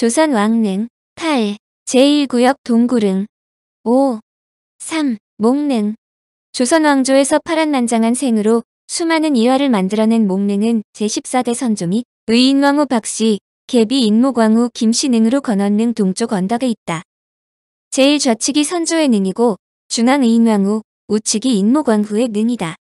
조선 왕릉 8. 제1구역 동구릉 5. 3. 목릉 조선 왕조에서 파란 난장한 생으로 수많은 일화를 만들어낸 목릉은 제14대 선조 및 의인왕후 박씨, 개비 인목왕후 김씨능으로 건원릉 동쪽 언덕에 있다. 제일 좌측이 선조의 능이고 중앙 의인왕후, 우측이 인목왕후의 능이다.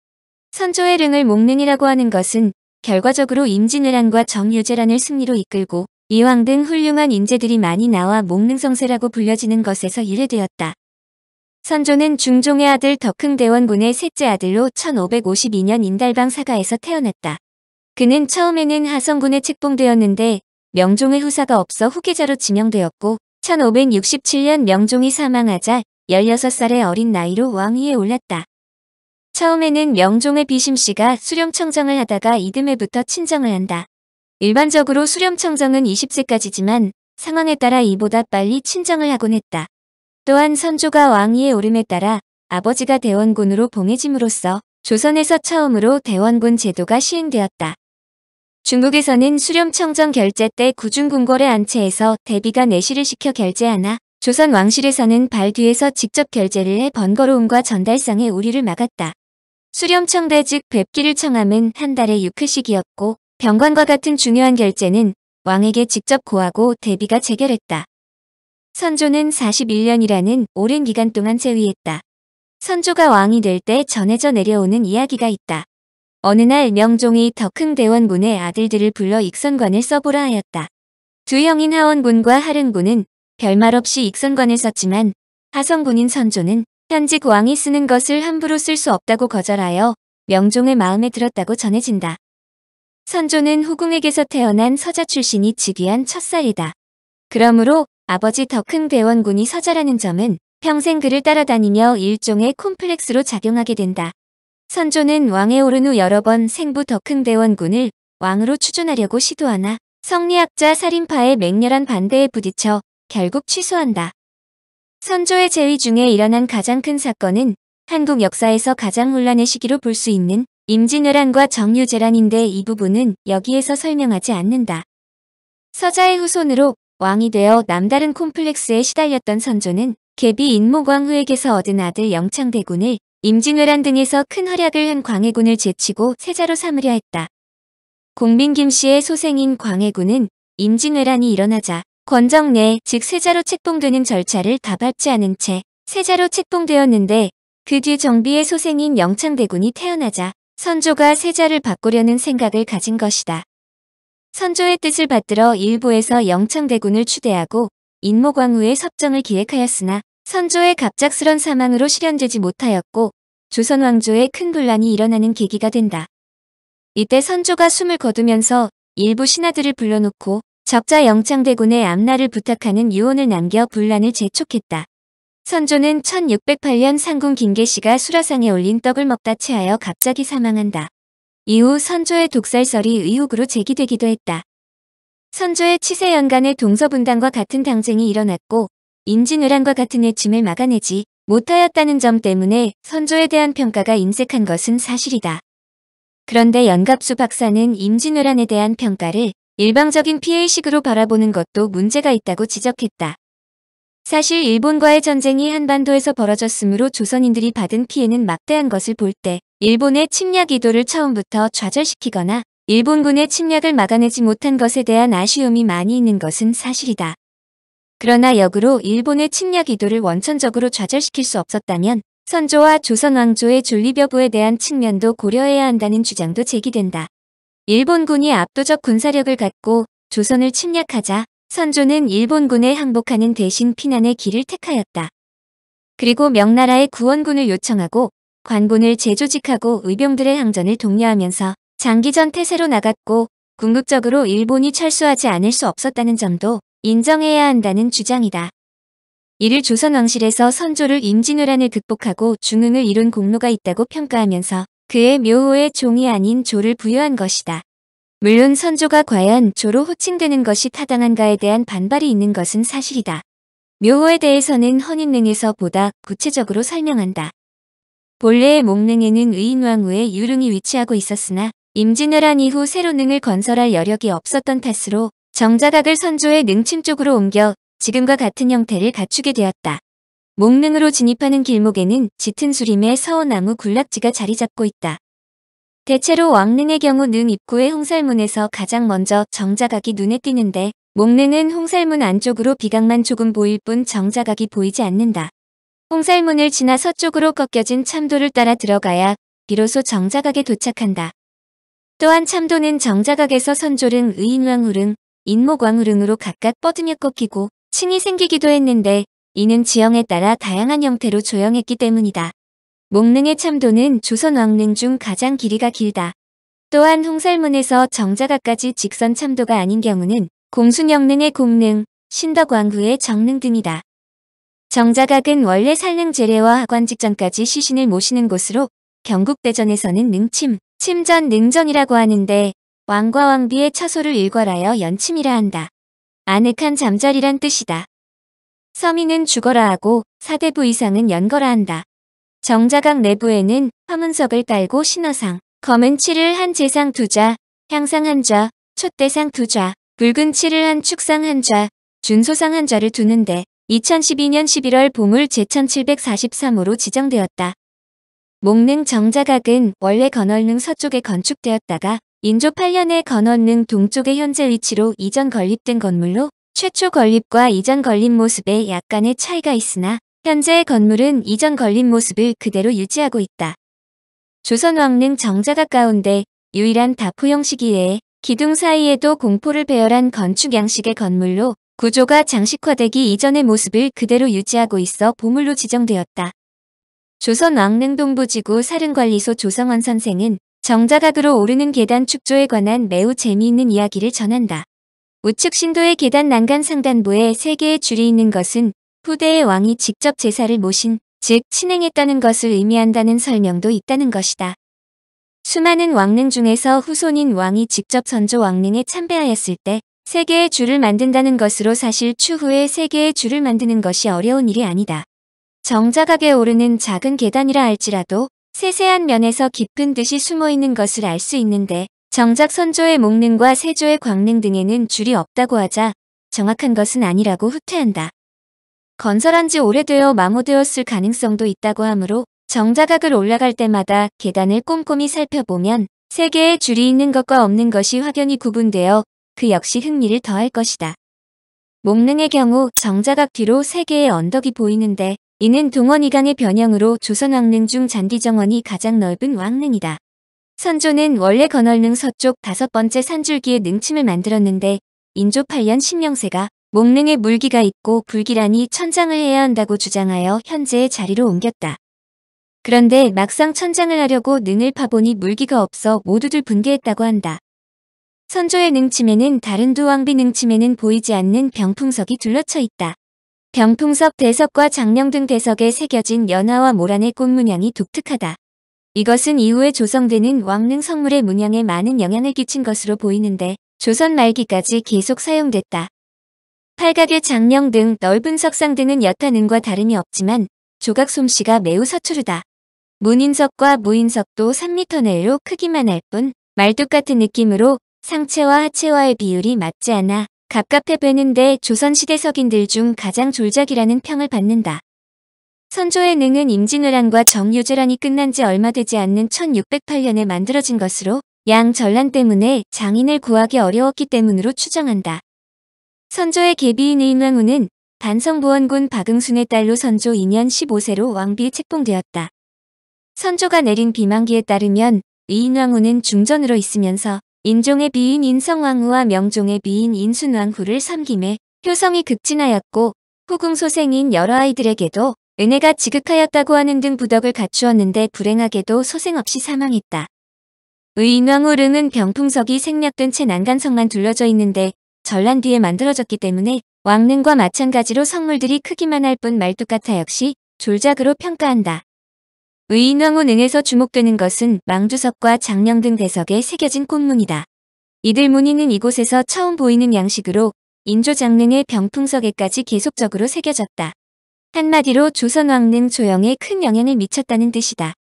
선조의 릉을목릉이라고 하는 것은 결과적으로 임진왜란과 정유재란을 승리로 이끌고 이왕 등 훌륭한 인재들이 많이 나와 목능성세라고 불려지는 것에서 이래되었다. 선조는 중종의 아들 덕흥대원군의 셋째 아들로 1552년 인달방 사가에서 태어났다. 그는 처음에는 하성군에 책봉되었는데 명종의 후사가 없어 후계자로 지명되었고 1567년 명종이 사망하자 16살의 어린 나이로 왕위에 올랐다. 처음에는 명종의 비심씨가 수령청정을 하다가 이듬해부터 친정을 한다. 일반적으로 수렴 청정은 20세까지지만 상황에 따라 이보다 빨리 친정을 하곤 했다. 또한 선조가 왕위에 오름에 따라 아버지가 대원군으로 봉해짐으로써 조선에서 처음으로 대원군 제도가 시행되었다. 중국에서는 수렴청정 결제 때 구중궁궐의 안채에서 대비가 내실을 시켜 결제하나 조선 왕실에서는 발 뒤에서 직접 결제를 해 번거로움과 전달상의 우리를 막았다. 수렴청대 즉 뵙기를 청함은 한 달에 6회씩이었고 병관과 같은 중요한 결제는 왕에게 직접 고하고 대비가 재결했다. 선조는 41년이라는 오랜 기간 동안 재위했다. 선조가 왕이 될 때 전해져 내려오는 이야기가 있다. 어느 날 명종이 더 큰 대원군의 아들들을 불러 익선관을 써보라 하였다. 두 형인 하원군과 하릉군은 별말 없이 익선관을 썼지만 하성군인 선조는 현직 왕이 쓰는 것을 함부로 쓸 수 없다고 거절하여 명종의 마음에 들었다고 전해진다. 선조는 후궁에게서 태어난 서자 출신이 즉위한 첫살이다. 그러므로 아버지 더 큰대원군이 서자라는 점은 평생 그를 따라다니며 일종의 콤플렉스로 작용하게 된다. 선조는 왕에 오른 후 여러 번 생부 더 큰 대원군을 왕으로 추존하려고 시도하나 성리학자 살인파의 맹렬한 반대에 부딪혀 결국 취소한다. 선조의 재위 중에 일어난 가장 큰 사건은 한국 역사에서 가장 혼란의 시기로 볼 수 있는 임진왜란과 정유재란인데 이 부분은 여기에서 설명하지 않는다. 서자의 후손으로 왕이 되어 남다른 콤플렉스에 시달렸던 선조는 개비 인모광후에게서 얻은 아들 영창대군을 임진왜란 등에서 큰 활약을 한 광해군을 제치고 세자로 삼으려 했다. 공민 김씨의 소생인 광해군은 임진왜란이 일어나자 권정내 즉 세자로 책봉되는 절차를 다 밟지 않은 채 세자로 책봉되었는데 그 뒤 정비의 소생인 영창대군이 태어나자 선조가 세자를 바꾸려는 생각을 가진 것이다. 선조의 뜻을 받들어 일부에서 영창대군을 추대하고 인모광우의 섭정을 기획하였으나 선조의 갑작스런 사망으로 실현되지 못하였고 조선왕조에 큰 분란이 일어나는 계기가 된다. 이때 선조가 숨을 거두면서 일부 신하들을 불러놓고 적자 영창대군의 암나를 부탁하는 유언을 남겨 분란을 재촉했다. 선조는 1608년 상궁 김계씨가 수라상에 올린 떡을 먹다 체하여 갑자기 사망한다. 이후 선조의 독살설이 의혹으로 제기되기도 했다. 선조의 치세 연간의 동서분당과 같은 당쟁이 일어났고 임진왜란과 같은 해침을 막아내지 못하였다는 점 때문에 선조에 대한 평가가 인색한 것은 사실이다. 그런데 연갑수 박사는 임진왜란에 대한 평가를 일방적인 피해의식으로 바라보는 것도 문제가 있다고 지적했다. 사실 일본과의 전쟁이 한반도에서 벌어졌으므로 조선인들이 받은 피해는 막대한 것을 볼 때 일본의 침략 이도를 처음부터 좌절시키거나 일본군의 침략을 막아내지 못한 것에 대한 아쉬움이 많이 있는 것은 사실이다. 그러나 역으로 일본의 침략 이도를 원천적으로 좌절시킬 수 없었다면 선조와 조선 왕조의 존리여부에 대한 측면도 고려해야 한다는 주장도 제기된다. 일본군이 압도적 군사력을 갖고 조선을 침략하자 선조는 일본군에 항복하는 대신 피난의 길을 택하였다. 그리고 명나라의 구원군을 요청하고 관군을 재조직하고 의병들의 항전을 독려하면서 장기전 태세로 나갔고 궁극적으로 일본이 철수하지 않을 수 없었다는 점도 인정해야 한다는 주장이다. 이를 조선왕실에서 선조를 임진왜란을 극복하고 중흥을 이룬 공로가 있다고 평가하면서 그의 묘호의 종이 아닌 조를 부여한 것이다. 물론 선조가 과연 조로 호칭되는 것이 타당한가에 대한 반발이 있는 것은 사실이다. 묘호에 대해서는 헌인릉에서 보다 구체적으로 설명한다. 본래의 목릉에는 의인왕후의 유릉이 위치하고 있었으나 임진왜란 이후 새로 능을 건설할 여력이 없었던 탓으로 정자각을 선조의 능침 쪽으로 옮겨 지금과 같은 형태를 갖추게 되었다. 목릉으로 진입하는 길목에는 짙은 수림의 서원나무 군락지가 자리 잡고 있다. 대체로 왕릉의 경우 능 입구의 홍살문에서 가장 먼저 정자각이 눈에 띄는데 목릉은 홍살문 안쪽으로 비각만 조금 보일 뿐 정자각이 보이지 않는다. 홍살문을 지나 서쪽으로 꺾여진 참도를 따라 들어가야 비로소 정자각에 도착한다. 또한 참도는 정자각에서 선조릉, 의인왕후릉, 인목왕후릉으로 각각 뻗으며 꺾이고 층이 생기기도 했는데 이는 지형에 따라 다양한 형태로 조형했기 때문이다. 목릉의 참도는 조선 왕릉 중 가장 길이가 길다. 또한 홍살문에서 정자가까지 직선 참도가 아닌 경우는 공순영릉의 공릉, 신덕왕후의 정릉 등이다. 정자각은 원래 산릉 재래와 하관 직전까지 시신을 모시는 곳으로 경국대전에서는 능침, 침전 능전이라고 하는데 왕과 왕비의 처소를 일괄하여 연침이라 한다. 아늑한 잠자리란 뜻이다. 서민은 죽어라 하고 사대부 이상은 연거라 한다. 정자각 내부에는 화문석을 깔고 신어상, 검은 칠을 한재상두자 향상 한자 촛대상 두자 붉은 칠을 한 축상 한자 준소상 한자를 두는데 2012년 11월 보물 제1743호로 지정되었다. 목능 정자각은 원래 건월능 서쪽에 건축되었다가 인조 8년에 건원능 동쪽의 현재 위치로 이전 건립된 건물로 최초 건립과 이전 건립 모습에 약간의 차이가 있으나 현재 건물은 이전 걸린 모습을 그대로 유지하고 있다. 조선왕릉 정자각 가운데 유일한 다포 형식 이외에 기둥 사이에도 공포를 배열한 건축 양식의 건물로 구조가 장식화되기 이전의 모습을 그대로 유지하고 있어 보물로 지정되었다. 조선왕릉동부지구 사릉관리소 조성원 선생은 정자각으로 오르는 계단 축조에 관한 매우 재미있는 이야기를 전한다. 우측 신도의 계단 난간 상단부에 3개의 줄이 있는 것은 후대의 왕이 직접 제사를 모신 즉 친행했다는 것을 의미한다는 설명도 있다는 것이다. 수많은 왕릉 중에서 후손인 왕이 직접 선조 왕릉에 참배하였을 때 세계의 줄을 만든다는 것으로 사실 추후에 세계의 줄을 만드는 것이 어려운 일이 아니다. 정자각에 오르는 작은 계단이라 할지라도 세세한 면에서 깊은 듯이 숨어있는 것을 알 수 있는데 정작 선조의 목릉과 세조의 광릉 등에는 줄이 없다고 하자 정확한 것은 아니라고 후퇴한다. 건설한 지 오래되어 마모되었을 가능성도 있다고 하므로 정자각을 올라갈 때마다 계단을 꼼꼼히 살펴보면 세 개의 줄이 있는 것과 없는 것이 확연히 구분되어 그 역시 흥미를 더할 것이다. 목릉의 경우 정자각 뒤로 세 개의 언덕이 보이는데 이는 동원이강의 변형으로 조선왕릉 중 잔디정원이 가장 넓은 왕릉이다. 선조는 원래 건월릉 서쪽 다섯 번째 산줄기의 능침을 만들었는데 인조 8년 신명세가 목릉에 물기가 있고 불기란니 천장을 해야 한다고 주장하여 현재의 자리로 옮겼다. 그런데 막상 천장을 하려고 능을 파보니 물기가 없어 모두들 분개했다고 한다. 선조의 능침에는 다른 두 왕비 능침에는 보이지 않는 병풍석이 둘러쳐 있다. 병풍석 대석과 장령 등 대석에 새겨진 연화와 모란의 꽃 문양이 독특하다. 이것은 이후에 조성되는 왕릉 성물의 문양에 많은 영향을 끼친 것으로 보이는데 조선 말기까지 계속 사용됐다. 팔각의 장령 등 넓은 석상 등은 여타 능과 다름이 없지만 조각 솜씨가 매우 서투르다. 문인석과 무인석도 3m 내로 크기만 할 뿐 말뚝 같은 느낌으로 상체와 하체와의 비율이 맞지 않아 갑갑해 뵈는데 조선시대 석인들 중 가장 졸작이라는 평을 받는다. 선조의 능은 임진왜란과 정유재란이 끝난 지 얼마 되지 않는 1608년에 만들어진 것으로 양 전란 때문에 장인을 구하기 어려웠기 때문으로 추정한다. 선조의 계비인 임왕후는 반성보원군 박응순의 딸로 선조 2년 15세로 왕비에 책봉되었다. 선조가 내린 비망기에 따르면 이인왕후는 중전으로 있으면서 인종의 비인 인성왕후와 명종의 비인 인순왕후를 섬김해 효성이 극진하였고 후궁소생인 여러 아이들에게도 은혜가 지극하였다고 하는 등 부덕을 갖추었는데 불행하게도 소생없이 사망했다. 의인왕후릉은 병풍석이 생략된 채 난간석만 둘러져 있는데 전란 뒤에 만들어졌기 때문에 왕릉과 마찬가지로 성물들이 크기만 할 뿐 말뚝같아 역시 졸작으로 평가한다. 의인왕후 능에서 주목되는 것은 망주석과 장령 등 대석에 새겨진 꽃무늬다. 이들 무늬는 이곳에서 처음 보이는 양식으로 인조장릉의 병풍석에까지 계속적으로 새겨졌다. 한마디로 조선왕릉 조형에 큰 영향을 미쳤다는 뜻이다.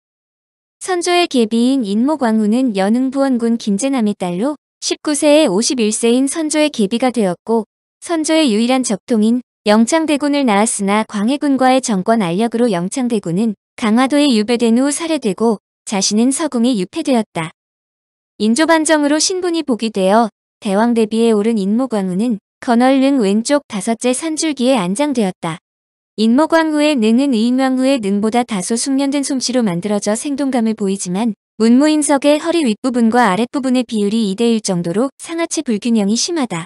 선조의 계비인 인목왕후는 연흥부원군 김재남의 딸로 19세에 51세인 선조의 계비가 되었고 선조의 유일한 적통인 영창대군을 낳았으나 광해군과의 정권 알력으로 영창대군은 강화도에 유배된 후 살해되고 자신은 서궁에 유폐되었다. 인조반정으로 신분이 복이되어 대왕 대비에 오른 인모광후는건널릉 왼쪽 다섯째 산줄기에 안장되었다. 인모광후의 능은 의인왕후의 능보다 다소 숙련된 솜씨로 만들어져 생동감을 보이지만 문무인석의 허리 윗부분과 아랫부분의 비율이 2대1 정도로 상하체 불균형이 심하다.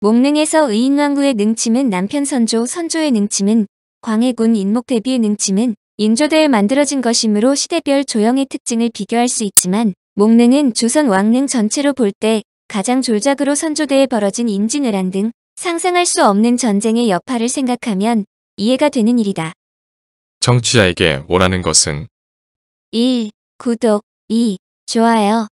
목능에서 의인왕후의 능침은 남편 선조, 선조의 능침은 광해군 인목 대비의 능침은 인조대에 만들어진 것이므로 시대별 조형의 특징을 비교할 수 있지만 목능은 조선 왕릉 전체로 볼 때 가장 졸작으로 선조대에 벌어진 인진을란등 상상할 수 없는 전쟁의 여파를 생각하면 이해가 되는 일이다. 정치자에게 원하는 것은 1. 구독, 이, 좋아요,